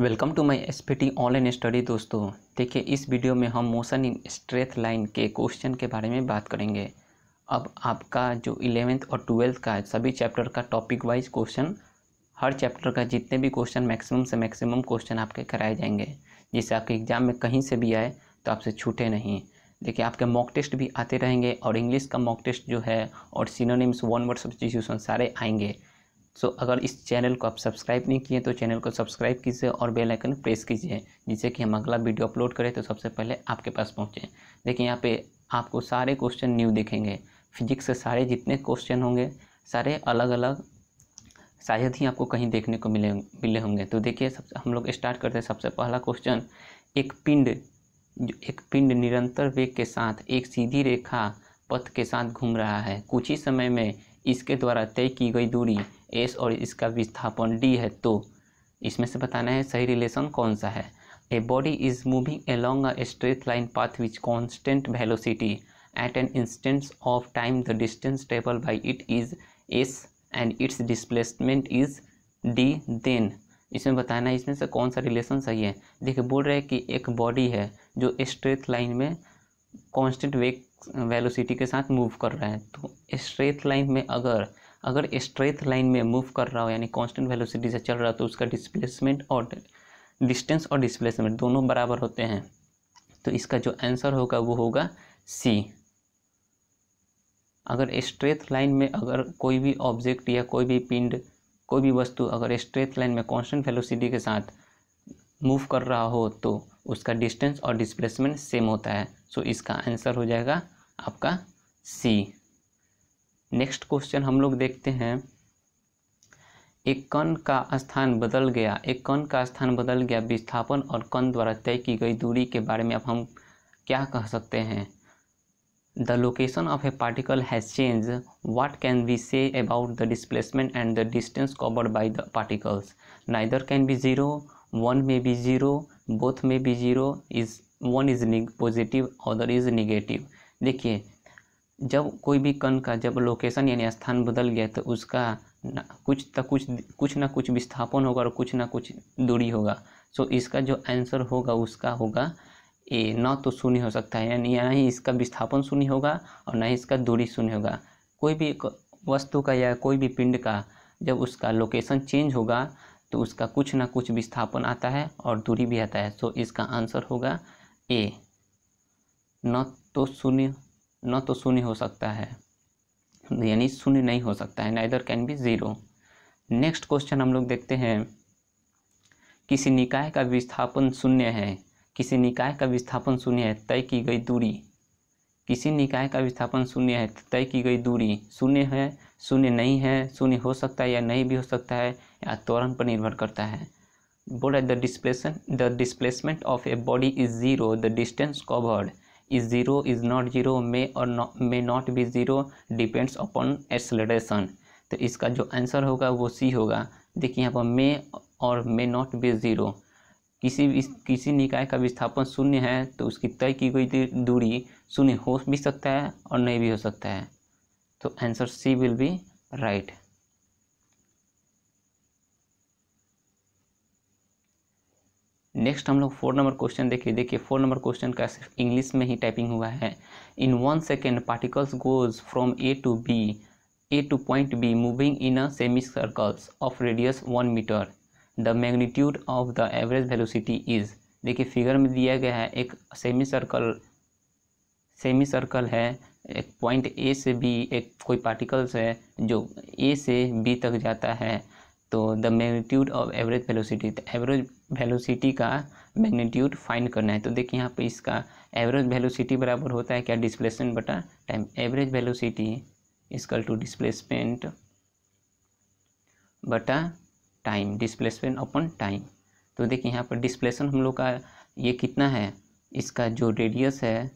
welcome to my SPT online study दोस्तों देखिए इस वीडियो में हम मोशन इन स्ट्रेथ लाइन के क्वेश्चन के बारे में बात करेंगे अब आपका जो इलेवेंथ और ट्वेल्थ का सभी चैप्टर का टॉपिक वाइज क्वेश्चन हर चैप्टर का जितने भी क्वेश्चन मैक्सिमम से मैक्सिमम क्वेश्चन आपके कराए जाएंगे जिससे आपके एग्ज़ाम में कहीं से भी आए तो आपसे छूटे नहीं देखिए आपके मॉक टेस्ट भी आते रहेंगे और इंग्लिश का मॉक टेस्ट जो है और सिनोनिम्स वन वर्ड सब्सटीट्यूशन सारे आएंगे सो अगर इस चैनल को आप सब्सक्राइब नहीं किए तो चैनल को सब्सक्राइब कीजिए और बेल आइकन प्रेस कीजिए जिससे कि हम अगला वीडियो अपलोड करें तो सबसे पहले आपके पास पहुँचे देखिए यहाँ पे आपको सारे क्वेश्चन न्यू दिखेंगे फिजिक्स से सारे जितने क्वेश्चन होंगे सारे अलग अलग शायद ही आपको कहीं देखने को मिले मिले होंगे तो देखिए सब हम लोग स्टार्ट करते हैं सबसे पहला क्वेश्चन एक पिंड एक पिंड निरंतर वेग के साथ एक सीधी रेखा पथ के साथ घूम रहा है कुछ ही समय में इसके द्वारा तय की गई दूरी एस और इसका विस्थापन डी है तो इसमें से बताना है सही रिलेशन कौन सा है a body is moving along a straight line path which constant velocity at an instance of time the distance travel by it is S and its displacement is D then इसमें बताना है इसमें से कौन सा रिलेशन सही है देखिए बोल रहे हैं कि एक बॉडी है जो स्ट्रेट लाइन में कॉन्स्टेंट वेग वेलोसिटी के साथ मूव कर रहा है तो स्ट्रेट लाइन में अगर अगर स्ट्रेट लाइन में मूव कर रहा हो यानी कांस्टेंट वेलोसिटी से चल रहा हो तो उसका डिस्प्लेसमेंट और डिस्टेंस और डिस्प्लेसमेंट दोनों बराबर होते हैं तो इसका जो आंसर होगा वो होगा सी अगर स्ट्रेट लाइन में अगर कोई भी ऑब्जेक्ट या कोई भी पिंड कोई भी वस्तु अगर स्ट्रेट लाइन में कांस्टेंट वेलोसिटी के साथ मूव कर रहा हो तो उसका डिस्टेंस और डिस्प्लेसमेंट सेम होता है सो so इसका आंसर हो जाएगा आपका सी नेक्स्ट क्वेश्चन हम लोग देखते हैं एक कण का स्थान बदल गया एक कण का स्थान बदल गया विस्थापन और कण द्वारा तय की गई दूरी के बारे में अब हम क्या कह सकते हैं the location of a particle has change what can be say about the displacement and the distance covered by the particles neither can be zero one may be zero both may be zero is one is positive other is negative देखिए जब कोई भी कण का जब location यानी स्थान बदल गया तो उसका ना कुछ तक कुछ कुछ ना कुछ विस्थापन होगा और कुछ ना कुछ दूरी होगा सो इसका जो आंसर होगा उसका होगा ए ना तो शून्य हो सकता है यानी ना ही इसका विस्थापन शून्य होगा और ना ही इसका दूरी शून्य होगा कोई भी वस्तु का या कोई भी पिंड का जब उसका लोकेशन चेंज होगा तो उसका कुछ ना कुछ विस्थापन आता है और दूरी भी आता है सो इसका आंसर होगा ए न तो शून्य न तो शून्य हो सकता है यानी शून्य नहीं हो सकता है neither can be zero next question हम लोग देखते हैं किसी निकाय का विस्थापन शून्य है किसी निकाय का विस्थापन शून्य है तय की गई दूरी किसी निकाय का विस्थापन शून्य है तय की गई दूरी शून्य है शून्य नहीं है शून्य हो सकता है या नहीं भी हो सकता है या त्वरण पर निर्भर करता है बोला the displace the displacement of a body is zero the distance covered is zero is not zero may और may not be zero depends upon acceleration तो इसका जो आंसर होगा वो सी होगा देखिए यहाँ पर मे और मे नॉट बी ज़ीरो किसी भी किसी निकाय का विस्थापन शून्य है तो उसकी तय की गई दूरी शून्य हो भी सकता है और नहीं भी हो सकता है तो answer C will be right next हम लोग फोर नंबर क्वेश्चन देखिए देखिए फोर नंबर क्वेश्चन का सिर्फ इंग्लिश में ही टाइपिंग हुआ है in one second particles goes from A to B A to point B moving in a semi circles of radius one metre the magnitude of the average velocity is देखिए figure में दिया गया है एक semi circle semi circle है एक point A से B एक कोई पार्टिकल्स है जो ए से बी तक जाता है तो the magnitude of average velocity तो एवरेज वेलोसिटी का मैग्नीट्यूड फाइंड करना है तो देखिए यहाँ पे इसका एवरेज वेलोसिटी बराबर होता है क्या डिस्प्लेसमेंट बटा time average velocity is equal to displacement बटा टाइम डिस्प्लेसमेंट अपन टाइम तो देखिए यहाँ पर डिस्प्लेसन हम लोग का ये कितना है इसका जो रेडियस है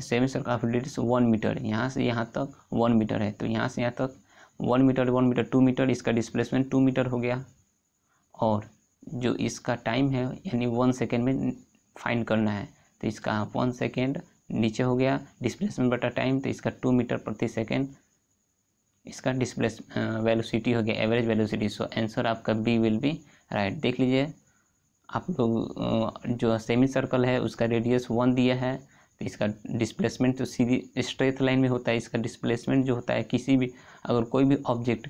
semi circle of radius one metre यहाँ से यहाँ तक वन मीटर है तो यहाँ से यहाँ तक one metre one metre two metre इसका डिस्प्लेसमेंट टू मीटर हो गया और जो इसका टाइम है यानी वन सेकेंड में फाइंड करना है तो इसका आप वन सेकेंड नीचे हो गया डिस्प्लेसमेंट बटा टाइम तो इसका टू मीटर प्रति सेकेंड इसका डिस्प्लेस वेलोसिटी हो गया एवरेज वेलोसिटी सो आंसर आपका बी विल बी राइट देख लीजिए आप लोग जो सेमी सर्कल है उसका रेडियस वन दिया है तो इसका डिस्प्लेसमेंट तो सीधी स्ट्रेट लाइन में होता है इसका डिस्प्लेसमेंट जो होता है किसी भी अगर कोई भी ऑब्जेक्ट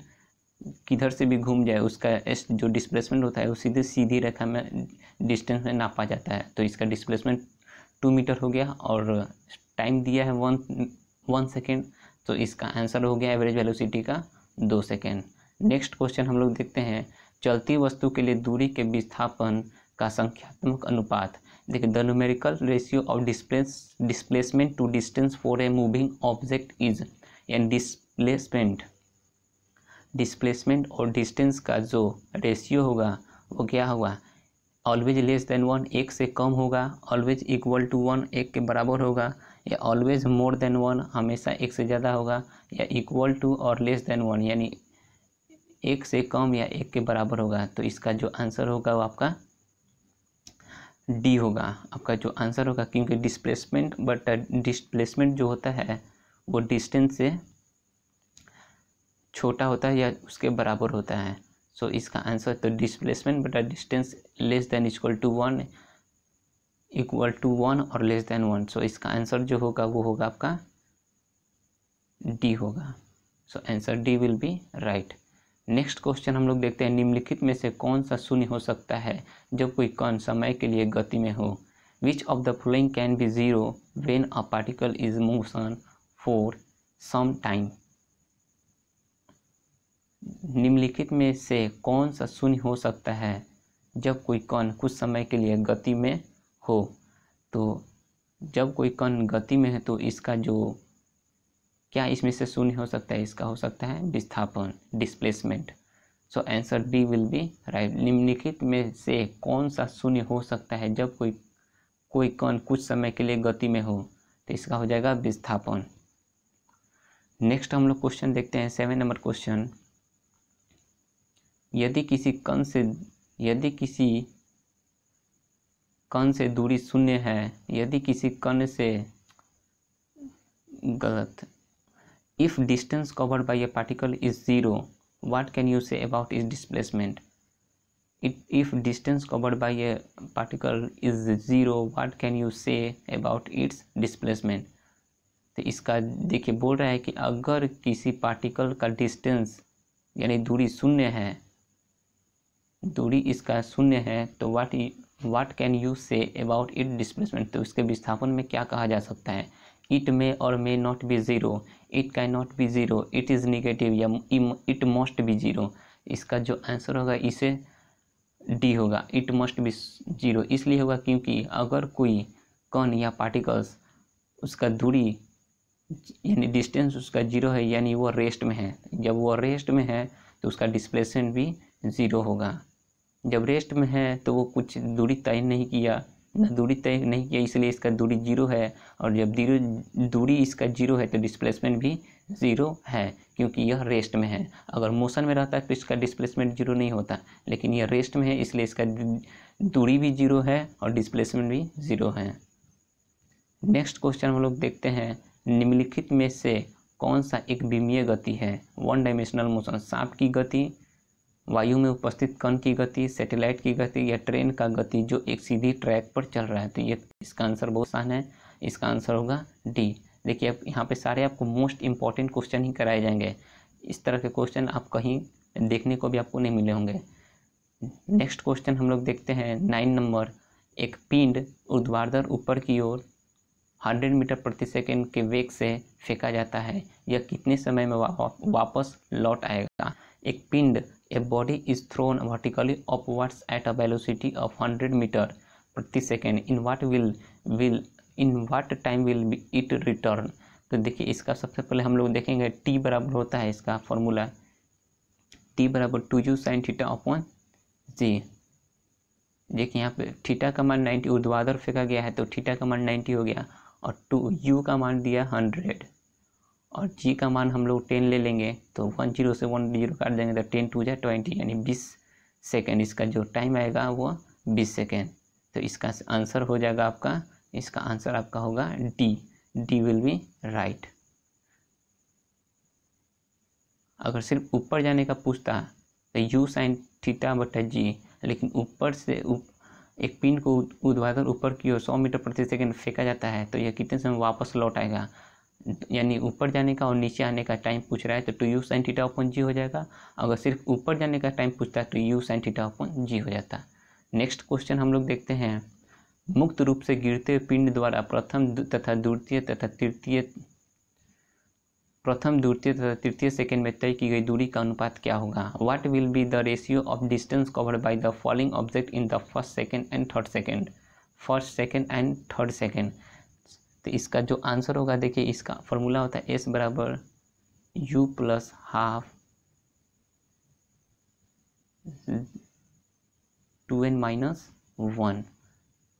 किधर से भी घूम जाए उसका जो डिस्प्लेसमेंट होता है वो सीधे सीधी रेखा में डिस्टेंस में नापा जाता है तो इसका डिस्प्लेसमेंट टू मीटर हो गया और टाइम दिया है वन वन सेकेंड तो इसका आंसर हो गया एवरेज वेलोसिटी का दो सेकेंड नेक्स्ट क्वेश्चन हम लोग देखते हैं चलती वस्तु के लिए दूरी के विस्थापन का संख्यात्मक अनुपात देखिए the numerical ratio of displace displacement to distance for a moving object is and displacement displacement और डिस्टेंस का जो रेशियो होगा वो क्या होगा ऑलवेज लेस देन वन एक से कम होगा ऑलवेज इक्वल टू वन एक के बराबर होगा या ऑलवेज मोर देन वन हमेशा एक से ज़्यादा होगा या इक्वल टू और लेस देन वन यानी एक से कम या एक के बराबर होगा तो इसका जो आंसर होगा वो आपका डी होगा आपका जो आंसर होगा क्योंकि डिस्प्लेसमेंट बट डिस्प्लेसमेंट जो होता है वो डिस्टेंस से छोटा होता है या उसके बराबर होता है सो so, इसका आंसर तो displacement but distance less than equal to one equal to one और लेस देन वन सो इसका आंसर जो होगा वो होगा आपका डी होगा so answer D will be right next question हम लोग देखते हैं निम्नलिखित में से कौन सा शून्य हो सकता है जब कोई कण समय के लिए गति में हो which of the following can be zero when a particle is motion for some time निम्नलिखित में से कौन सा शून्य हो सकता है जब कोई कण कुछ समय के लिए गति में हो तो जब कोई कण गति में है तो इसका जो क्या इसमें से शून्य हो सकता है इसका हो सकता है विस्थापन displacement so answer D will be right निम्नलिखित में से कौन सा शून्य हो सकता है जब कोई कोई कण कुछ समय के लिए गति में हो तो इसका हो जाएगा विस्थापन नेक्स्ट हम लोग क्वेश्चन देखते हैं सेवन नंबर क्वेश्चन यदि किसी कण से यदि किसी कण से दूरी शून्य है यदि किसी कण से गलत if distance covered by a particle is zero what can you say about its displacement it, if distance covered by a particle is zero what can you say about its displacement तो इसका देखिए बोल रहा है कि अगर किसी particle का डिस्टेंस यानी दूरी शून्य है दूरी इसका शून्य है तो what what can you say about it displacement तो इसके विस्थापन में क्या कहा जा सकता है इट मे और may not be zero it can not be zero it is negative या इट मस्ट बी ज़ीरो इसका जो आंसर होगा इसे डी होगा इट मस्ट बी जीरो इसलिए होगा क्योंकि अगर कोई कण या पार्टिकल्स उसका दूरी यानी डिस्टेंस उसका जीरो है यानी वो रेस्ट में है जब वो रेस्ट में है तो उसका डिस्प्लेसमेंट भी ज़ीरो होगा जब रेस्ट में है तो वो कुछ दूरी तय नहीं किया इतना दूरी तय नहीं किया इसलिए इसका दूरी जीरो है और जब दूरी दूरी इसका जीरो है तो डिस्प्लेसमेंट भी ज़ीरो है क्योंकि यह रेस्ट में है अगर मोशन में रहता है तो इसका डिस्प्लेसमेंट जीरो नहीं होता लेकिन यह रेस्ट में है इसलिए इसका दूरी भी जीरो है और डिस्प्लेसमेंट भी ज़ीरो है नेक्स्ट क्वेश्चन हम लोग देखते हैं निम्नलिखित में से कौन सा एक विमीय गति है वन डायमेंशनल मोशन सांप की गति वायु में उपस्थित कण की गति सैटेलाइट की गति या ट्रेन का गति जो एक सीधी ट्रैक पर चल रहा है तो ये इसका आंसर बहुत आसान है इसका आंसर होगा डी देखिए अब यहाँ पे सारे आपको मोस्ट इंपॉर्टेंट क्वेश्चन ही कराए जाएंगे इस तरह के क्वेश्चन आप कहीं देखने को भी आपको नहीं मिले होंगे नेक्स्ट क्वेश्चन हम लोग देखते हैं नाइन नंबर एक पिंड ऊर्ध्वाधर ऊपर की ओर 100 मीटर प्रति सेकेंड के वेग से फेंका जाता है यह कितने समय में वापस लौट आएगा एक पिंड a body is thrown vertically upwards at a velocity of hundred metre प्रति second in what will will in what time will it return तो देखिए इसका सबसे पहले हम लोग देखेंगे टी बराबर होता है इसका फॉर्मूला टी बराबर two U sine theta upon G देखिए यहाँ पे थीटा का मान नाइन्टी ऊर्ध्वाधर फेंका गया है तो थीटा का मान नाइन्टी हो गया और टू यू का मान दिया हंड्रेड और जी का मान हम लोग टेन ले लेंगे तो वन जीरो से वन जीरो काट देंगे तो टेन टू जाए ट्वेंटी यानी बीस सेकेंड इसका जो टाइम आएगा वो बीस सेकेंड तो इसका आंसर हो जाएगा आपका इसका आंसर आपका होगा D D will be right अगर सिर्फ ऊपर जाने का पूछता तो यू साइन थीटा बटा जी लेकिन ऊपर से उप, एक पिन को उद्वाधन ऊपर की ओर सौ मीटर प्रति सेकंड फेंका जाता है तो यह कितने समय वापस लौट आएगा यानी ऊपर जाने का और नीचे आने का टाइम पूछ रहा है तो two U sine theta upon G हो जाएगा अगर सिर्फ ऊपर जाने का टाइम पूछता है तो U sine theta upon G हो जाता नेक्स्ट क्वेश्चन हम लोग देखते हैं मुक्त रूप से गिरते हुए पिंड द्वारा प्रथम तथा द्वितीय तथा तृतीय प्रथम द्वितीय तथा तृतीय सेकेंड में तय की गई दूरी का अनुपात क्या होगा what will be the ratio of distance covered by the falling object in the first second and third second first second and third second तो इसका जो आंसर होगा देखिए इसका फॉर्मूला होता है एस बराबर U plus half two N minus one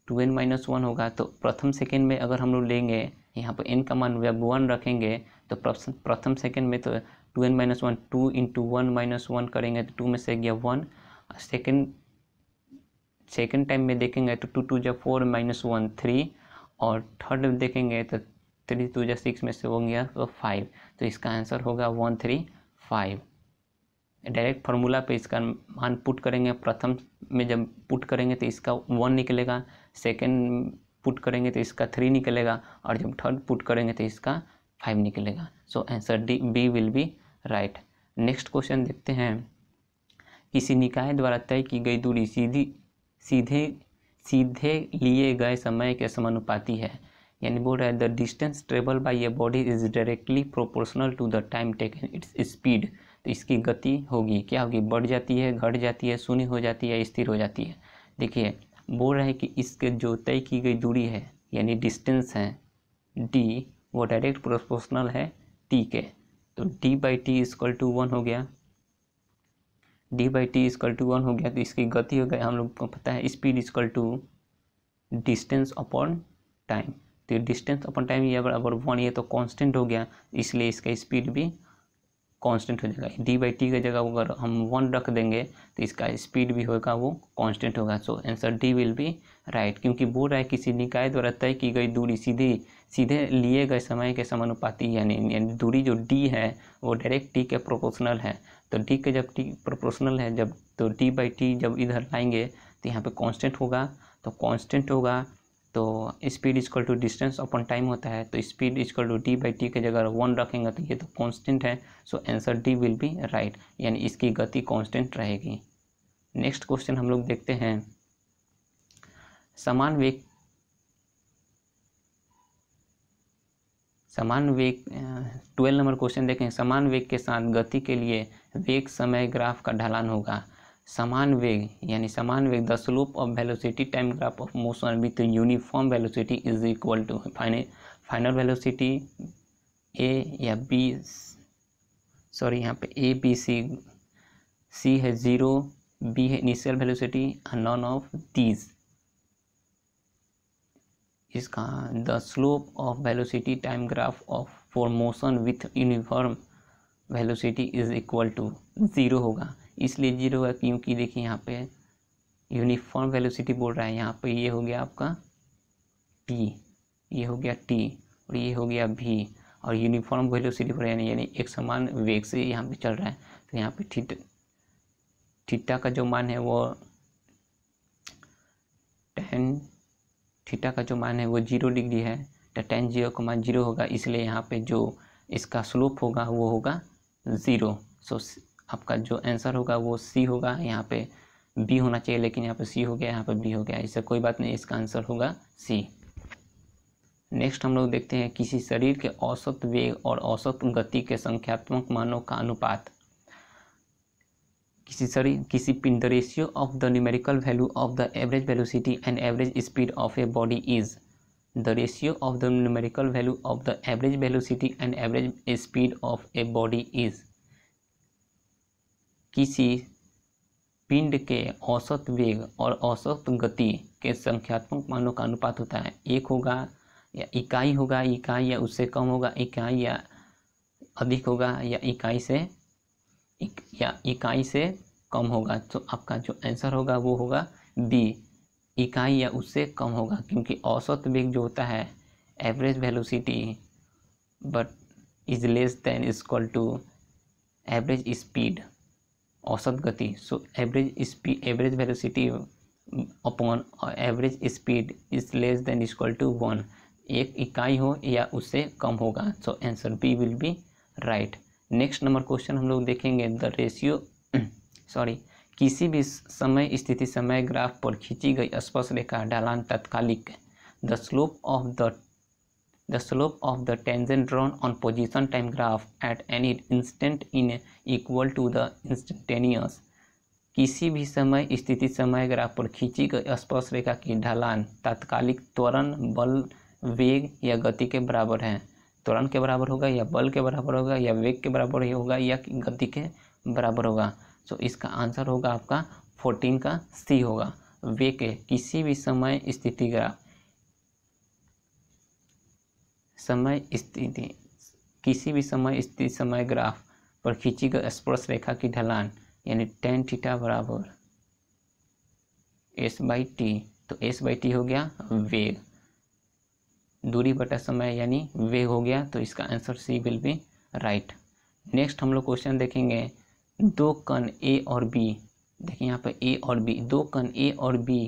two N minus one होगा तो प्रथम सेकेंड में अगर हम लोग लेंगे यहाँ पर एन का मान जब वन रखेंगे तो प्रथम सेकेंड में तो two N minus one two into one minus one करेंगे तो टू में से गया वन सेकेंड सेकेंड टाइम में देखेंगे तो टू टू जब फोर माइनस वन थ्री और थर्ड में देखेंगे तो थ्री टू या सिक्स में से हो गया तो फाइव तो इसका आंसर होगा one three five direct formula पे इसका मान पुट करेंगे प्रथम में जब पुट करेंगे तो इसका वन निकलेगा सेकेंड पुट करेंगे तो इसका थ्री निकलेगा और जब थर्ड पुट करेंगे तो इसका फाइव निकलेगा so answer D B will be right next question देखते हैं किसी निकाय द्वारा तय की गई दूरी सीधी सीधे सीधे लिए गए समय के समानुपाती है यानी बोल रहा है the distance travel by a body is directly proportional to the time taken its speed तो इसकी गति होगी क्या होगी बढ़ जाती है घट जाती है शून्य हो जाती है स्थिर हो जाती है देखिए बोल रहे हैं कि इसके जो तय की गई दूरी है यानी डिस्टेंस है डी वो डायरेक्ट प्रोपोर्शनल है टी के तो D by T is equal to one हो गया D by T is equal to one हो गया तो इसकी गति हो गई हम लोग को पता है speed is equal to distance upon time तो डिस्टेंस अपॉन टाइम ये बराबर वन ये तो कांस्टेंट हो गया इसलिए इसका स्पीड भी कांस्टेंट हो जाएगा डी बाई टी की जगह अगर हम वन रख देंगे तो इसका स्पीड भी होगा वो कांस्टेंट होगा so answer D will be right क्योंकि बोल रहा है किसी निकाय द्वारा तय की गई दूरी सीधी सीधे लिए गए समय के समानुपाती यानी दूरी जो डी है वो डायरेक्ट टी के प्रोपोर्शनल है तो डी के जब टी प्रोपोर्शनल है जब तो डी बाई टी जब इधर लाएंगे तो यहाँ पे कांस्टेंट होगा तो कांस्टेंट होगा तो speed is equal to distance upon time होता है तो speed is equal to D by T के जगह वन रखेंगे तो ये तो कांस्टेंट है so answer D will be right यानी इसकी गति कांस्टेंट रहेगी नेक्स्ट क्वेश्चन हम लोग देखते हैं समान वेग समान वेग ट्वेल्व नंबर क्वेश्चन देखें समान वेग के साथ गति के लिए वेग समय ग्राफ का ढलान होगा समान वेग यानी समान वेग the slope of velocity time graph of motion with uniform velocity is equal to final final velocity A या बी सॉरी यहाँ पे ए बी सी सी है ज़ीरो बी है initial velocity none of these इसका the slope of velocity time graph of for motion with uniform velocity is equal to zero होगा इसलिए zero है क्योंकि देखिए यहाँ पे यूनिफॉर्म वेलोसिटी बोल रहा है यहाँ पे ये हो गया आपका पी ये हो गया टी और ये हो गया भी और यूनिफॉर्म वेलोसिटी रहा है यानी एक समान वेग से यहाँ पे चल रहा है तो यहाँ पे ठीट ठिट्टा का जो मान है वो टेन थीटा का जो मान है वो जीरो डिग्री है तो टेन जीरो का मान जीरो होगा इसलिए यहाँ पे जो इसका स्लोप होगा वो होगा ज़ीरो सो आपका जो आंसर होगा वो सी होगा यहाँ पे बी होना चाहिए लेकिन यहाँ पे सी हो गया यहाँ पे बी हो गया इससे कोई बात नहीं इसका आंसर होगा सी नेक्स्ट हम लोग देखते हैं किसी शरीर के औसत वेग और औसत गति के संख्यात्मक मानों का अनुपात किसी सॉरी किसी पिन the ratio of the numerical value of the average velocity and average speed of a body is the ratio of the numerical value of the average velocity and average speed of a body is किसी पिंड के औसत वेग और औसत गति के संख्यात्मक मानों का अनुपात होता है एक होगा या इकाई होगा इकाई या उससे कम होगा इकाई या अधिक होगा या इकाई से या इकाई से कम होगा तो आपका जो आंसर होगा वो होगा बी इकाई या उससे कम होगा क्योंकि औसत वेग जो होता है average velocity but is less than is equal to average speed औसत गति so average speed average velocity upon average speed is less than is equal to one एक इकाई हो या उससे कम होगा so answer B will be right next number question हम लोग देखेंगे द रेशियो सॉरी किसी भी समय स्थिति समय ग्राफ पर खींची गई स्पर्श रेखा ढलान तत्कालिक the slope of the the slope of the tangent drawn on position time graph at any instant in equal to the instantaneous किसी भी समय स्थिति समय ग्राफ पर खींची गई स्पर्श रेखा की ढलान तात्कालिक त्वरण बल वेग या गति के बराबर है त्वरण के बराबर होगा या बल के बराबर होगा या वेग के बराबर ही होगा या गति के बराबर होगा सो इसका आंसर होगा आपका फोर्टीन का सी होगा वेग के किसी भी समय स्थिति ग्राफ समय स्थिति किसी भी समय स्थिति समय ग्राफ पर खींची गई स्पर्श रेखा की ढलान यानी टेन थीटा बराबर एस बाई टी तो एस बाई टी हो गया वेग दूरी बटा समय यानी वेग हो गया तो इसका answer C will be right next हम लोग क्वेश्चन देखेंगे दो कण ए और बी देखिए यहाँ पर ए और बी दो कण ए और बी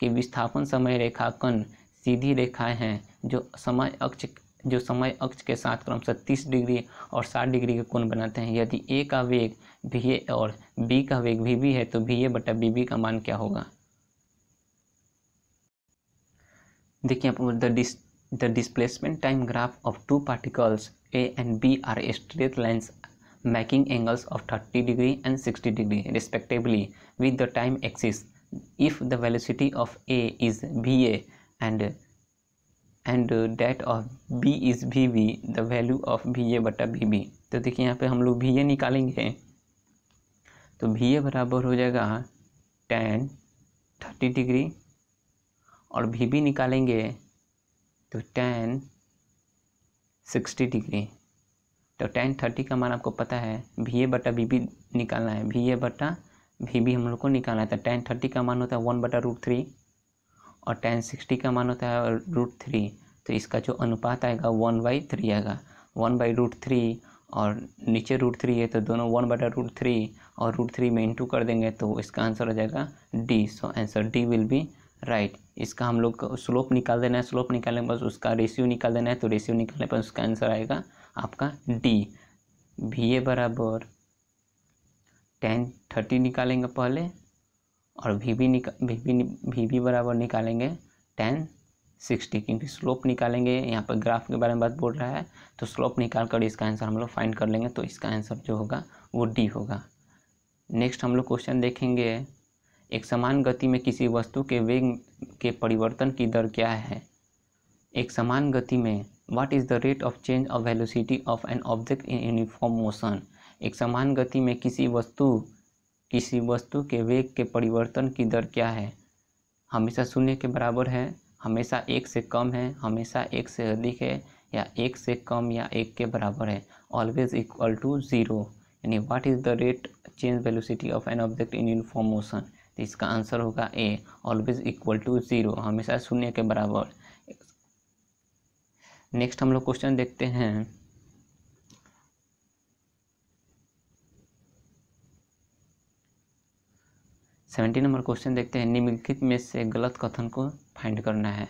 के विस्थापन समय रेखा कण सीधी रेखाएं हैं जो समय अक्ष जो समय अक्ष के साथ क्रमशः तीस डिग्री और साठ डिग्री के कोण बनाते हैं यदि ए का वेग भी ए और बी का वेग भी बी है तो भी ए बटा बी बी का मान क्या होगा देखिए the dist The displacement time graph of two particles A and B are straight lines making angles of 30 degree and 60 degree respectively with the time axis if the velocity of A is VA and and that of B is V V the value of V A बटा V B तो देखिए यहाँ पे हम लोग V A निकालेंगे तो V A बराबर हो जाएगा टेन थर्टी डिग्री और वी बी निकालेंगे तो टेन सिक्सटी डिग्री तो टेन थर्टी का मान आपको पता है वी ए बटा बी बी निकालना है वी ए बटा वी बी हम लोग को निकालना है तो टेन थर्टी का मान होता है वन बटा रूट थ्री और टेन सिक्सटी का मान होता है रूट थ्री तो इसका जो अनुपात आएगा वन बाई थ्री आएगा वन बाई रूट थ्री और नीचे रूट थ्री है तो दोनों वन बटा रूट थ्री और रूट थ्री में इंटू कर देंगे तो इसका आंसर हो जाएगा D so answer D will be right इसका हम लोग स्लोप निकाल देना है स्लोप निकालने के बाद उसका रेशियो निकाल देना है तो रेशियो निकालने पर उसका आंसर आएगा आपका डी वी ए बराबर टेन थर्टी निकालेंगे पहले और वी बी निका वी बी वी भी बराबर निकालेंगे टेन सिक्सटी क्योंकि स्लोप निकालेंगे यहाँ पर ग्राफ के बारे में बात बोल रहा है तो स्लोप निकाल कर इसका आंसर हम लोग फाइंड कर लेंगे तो इसका आंसर जो होगा वो डी होगा नेक्स्ट हम लोग क्वेश्चन देखेंगे एक समान गति में किसी वस्तु के वेग के परिवर्तन की दर क्या है एक समान गति में what is the rate of change of velocity of an object in uniform motion एक समान गति में किसी वस्तु किसी वस्तु के वेग के परिवर्तन की दर क्या है हमेशा शून्य के बराबर है हमेशा एक से कम है हमेशा एक से अधिक है या एक से कम या एक के बराबर है ऑलवेज इक्वल टू ज़ीरो यानी what is the rate change velocity of an object in uniform motion तो इसका आंसर होगा A always equal to zero हमेशा शून्य के बराबर नेक्स्ट हम लोग क्वेश्चन देखते हैं सेवेंटी नंबर क्वेश्चन देखते हैं निम्नलिखित में से गलत कथन को फाइंड करना है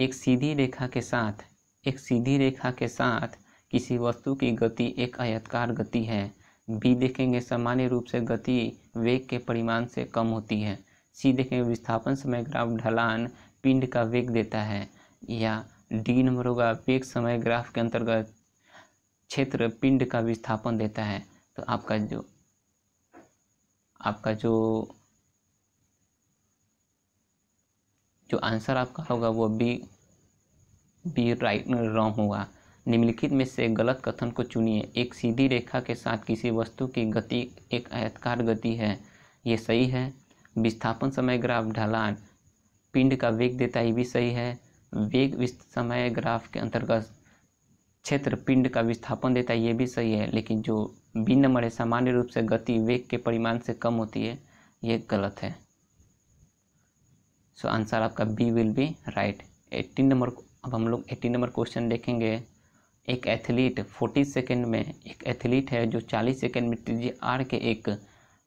एक सीधी रेखा के साथ एक सीधी रेखा के साथ किसी वस्तु की गति एक आयतकार गति है बी देखेंगे सामान्य रूप से गति वेग के परिमाण से कम होती है सी देखें विस्थापन समय ग्राफ ढलान पिंड का वेग देता है या डी नंबर होगा वेग समय ग्राफ के अंतर्गत क्षेत्र पिंड का विस्थापन देता है तो आपका जो आपका जो जो आंसर आपका होगा वो बी बी राइट रॉन्ग होगा निम्नलिखित में से गलत कथन को चुनिए एक सीधी रेखा के साथ किसी वस्तु की गति एक आयतकार गति है ये सही है विस्थापन समय ग्राफ ढलान पिंड का वेग देता है ये भी सही है वेग समय ग्राफ के अंतर्गत क्षेत्र पिंड का विस्थापन देता है ये भी सही है लेकिन जो बी नंबर है सामान्य रूप से गति वेग के परिमाण से कम होती है ये गलत है सो so, आंसर आपका B will be right eighteen number अब हम लोग एट्टीन नंबर क्वेश्चन देखेंगे एक एथलीट 40 सेकेंड में एक एथलीट है जो 40 सेकेंड में टी जी आर के एक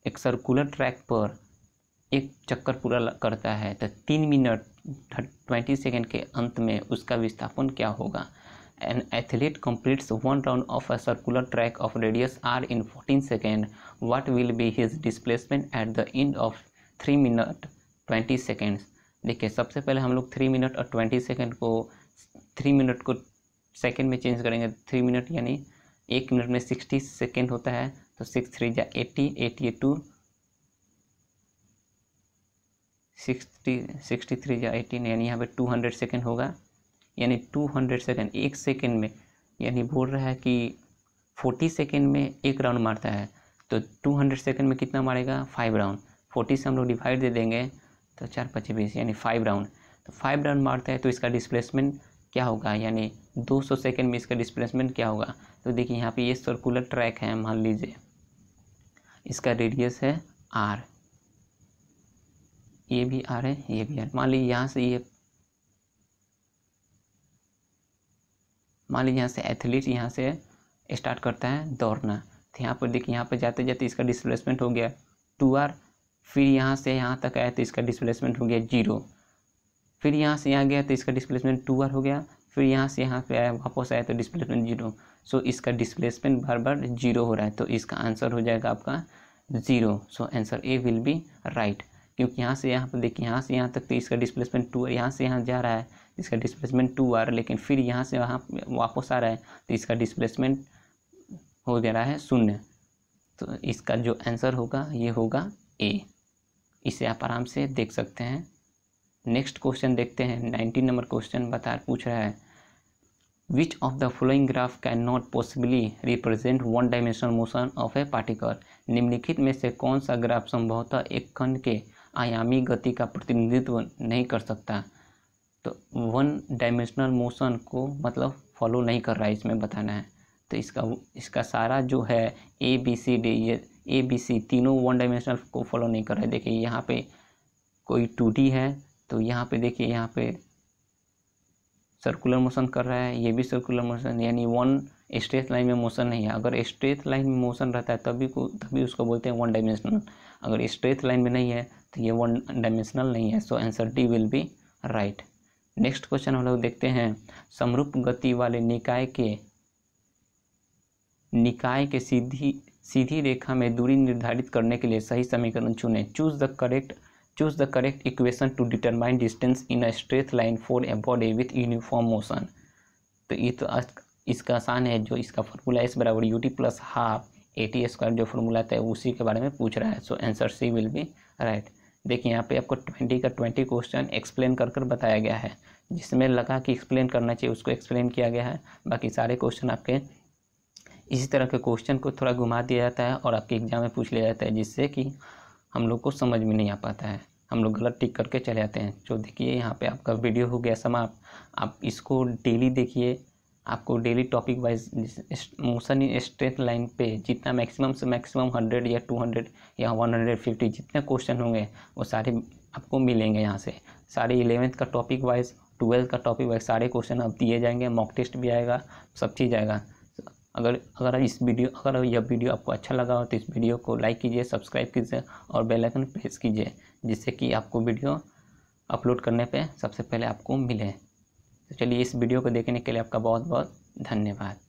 एक सर्कुलर ट्रैक पर एक चक्कर पूरा करता है तो तीन मिनट ट्वेंटी सेकेंड के अंत में उसका विस्थापन क्या होगा an athlete completes one round of a circular track of radius R in fourteen second what will be his displacement at the end of three minute twenty seconds देखिए सबसे पहले हम लोग थ्री मिनट और ट्वेंटी सेकेंड को three minute को second में change करेंगे थ्री मिनट यानी एक मिनट में सिक्सटी सेकेंड होता है तो सिक्स थ्री जा eighty eighty two sixty sixty three या एटीन यानी यहाँ पे टू हंड्रेड सेकेंड होगा यानी टू हंड्रेड सेकेंड एक सेकेंड में यानी बोल रहा है कि फोर्टी सेकेंड में एक राउंड मारता है तो टू हंड्रेड सेकेंड में कितना मारेगा फाइव राउंड फोर्टी से हम लोग डिवाइड दे देंगे तो चार पच्चीस बीस यानी फाइव राउंड तो फाइव राउंड मारता है तो इसका डिस्प्लेसमेंट क्या होगा यानी 200 सेकंड में इसका डिस्प्लेसमेंट क्या होगा तो देखिए यहाँ पे ये सर्कुलर ट्रैक है मान लीजिए इसका रेडियस है आर ये भी आर है ये भी आर मान लीजिए यहाँ से ये मान लीजिए यहाँ से एथलीट यहाँ से स्टार्ट करता है दौड़ना तो यहाँ पर देखिए यहाँ पर जाते जाते इसका डिस्प्लेसमेंट हो गया टू आर फिर यहाँ से यहाँ तक आया तो इसका डिस्प्लेसमेंट हो गया जीरो फिर यहाँ से यहाँ गया तो इसका डिस्प्लेसमेंट टू बार हो गया फिर यहाँ से यहाँ पे आया वापस आया तो डिस्प्लेसमेंट जीरो सो इसका डिस्प्लेसमेंट बार बार जीरो हो रहा है तो इसका आंसर हो जाएगा आपका zero so answer A will be right क्योंकि यहाँ से यहाँ पर देखिए यहाँ से यहाँ तक तो इसका डिस्प्लेसमेंट टू यहाँ से यहाँ जा रहा है इसका डिस्प्लेसमेंट टू आ रहा है लेकिन फिर यहाँ से वहाँ वापस आ रहा है तो इसका डिस्प्लेसमेंट हो जा रहा है शून्य तो इसका जो आंसर होगा ये होगा ए इसे आप आराम से देख सकते हैं नेक्स्ट क्वेश्चन देखते हैं नाइनटीन नंबर क्वेश्चन बता पूछ रहा है which of the following graph can not possibly represent one dimensional motion of a particle निम्नलिखित में से कौन सा ग्राफ संभवतः एक खंड के आयामी गति का प्रतिनिधित्व नहीं कर सकता तो वन डायमेंशनल मोशन को मतलब फॉलो नहीं कर रहा है इसमें बताना है तो इसका इसका सारा जो है ए बी सी डी ये ए बी सी तीनों वन डायमेंशनल को फॉलो नहीं कर रहा है देखिए यहाँ पे कोई टू डी है तो यहाँ पे देखिए यहाँ पे सर्कुलर मोशन कर रहा है ये भी सर्कुलर मोशन यानी वन स्ट्रेट लाइन में मोशन नहीं है अगर स्ट्रेट लाइन में मोशन रहता है तभी को तभी उसको बोलते हैं वन डायमेंशनल अगर स्ट्रेट लाइन में नहीं है तो ये वन डायमेंशनल नहीं है so answer D will be right next question हम लोग देखते हैं समरूप गति वाले निकाय के निकाय के सीधी सीधी रेखा में दूरी निर्धारित करने के लिए सही समीकरण चुने choose the correct choose the correct equation to determine distance in a straight line for a body with uniform motion तो ये तो इसका आसान है जो इसका फॉर्मूला एस बराबर U T plus half A T square जो फॉर्मूला था उसी के बारे में पूछ रहा है so answer C will be right देखिए यहाँ पे आपको ट्वेंटी का ट्वेंटी क्वेश्चन एक्सप्लेन कर कर बताया गया है जिसमें लगा कि एक्सप्लेन करना चाहिए उसको एक्सप्लेन किया गया है बाकी सारे क्वेश्चन आपके इसी तरह के क्वेश्चन को थोड़ा घुमा दिया जाता है और आपके एग्जाम में पूछ लिया जाता है जिससे कि हम लोग को समझ में नहीं आ पाता है हम लोग गलत टिक करके चले जाते हैं जो देखिए यहाँ पे आपका वीडियो हो गया समाप्त आप इसको डेली देखिए आपको daily topic wise motion straight line पे जितना मैक्सिमम से मैक्सिमम हंड्रेड या टू हंड्रेड या वन हंड्रेड फिफ्टी जितने क्वेश्चन होंगे वो सारे आपको मिलेंगे यहाँ से सारे इलेवेंथ का टॉपिक वाइज ट्वेल्थ का टॉपिक वाइज सारे क्वेश्चन अब दिए जाएंगे मॉक टेस्ट भी आएगा सब चीज़ आएगा अगर अगर इस वीडियो अगर यह वीडियो आपको अच्छा लगा हो तो इस वीडियो को लाइक कीजिए सब्सक्राइब कीजिए और बेल आइकन प्रेस कीजिए जिससे कि आपको वीडियो अपलोड करने पे सबसे पहले आपको मिले तो चलिए इस वीडियो को देखने के लिए आपका बहुत बहुत धन्यवाद